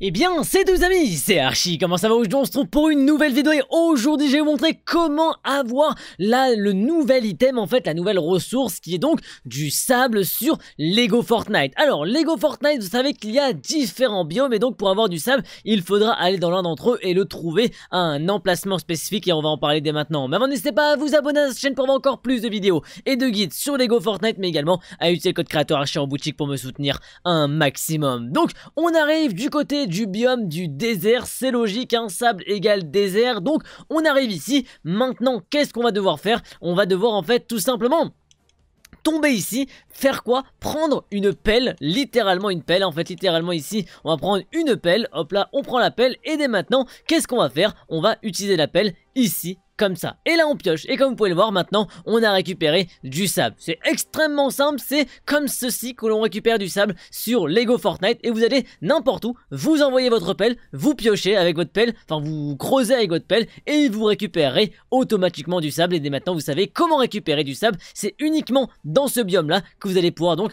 Eh bien, c'est tous amis, c'est Archie, comment ça va Aujourd'hui on se trouve pour une nouvelle vidéo et aujourd'hui je vais vous montrer comment avoir Là le nouvel item, en fait la nouvelle ressource qui est donc du sable sur Lego Fortnite. Alors, Lego Fortnite, vous savez qu'il y a différents biomes et donc pour avoir du sable, il faudra aller dans l'un d'entre eux et le trouver à un emplacement spécifique et on va en parler dès maintenant. Mais avant, n'hésitez pas à vous abonner à cette chaîne pour voir encore plus de vidéos et de guides sur Lego Fortnite mais également à utiliser le code créateur Archie en boutique pour me soutenir un maximum. Donc, on arrive du côté du biome du désert, c'est logique, un hein, sable égale désert, donc on arrive ici, maintenant qu'est-ce qu'on va devoir faire On va devoir en fait tout simplement tomber ici, faire quoi Prendre une pelle, littéralement une pelle, en fait littéralement ici, on va prendre une pelle, hop là, on prend la pelle, et dès maintenant, qu'est-ce qu'on va faire On va utiliser la pelle ici comme ça. Et là on pioche, et comme vous pouvez le voir maintenant, on a récupéré du sable. C'est extrêmement simple, c'est comme ceci que l'on récupère du sable sur Lego Fortnite, et vous allez n'importe où, vous envoyez votre pelle, vous piochez avec votre pelle, enfin vous creusez avec votre pelle, et vous récupérez automatiquement du sable, et dès maintenant vous savez comment récupérer du sable, c'est uniquement dans ce biome là que vous allez pouvoir donc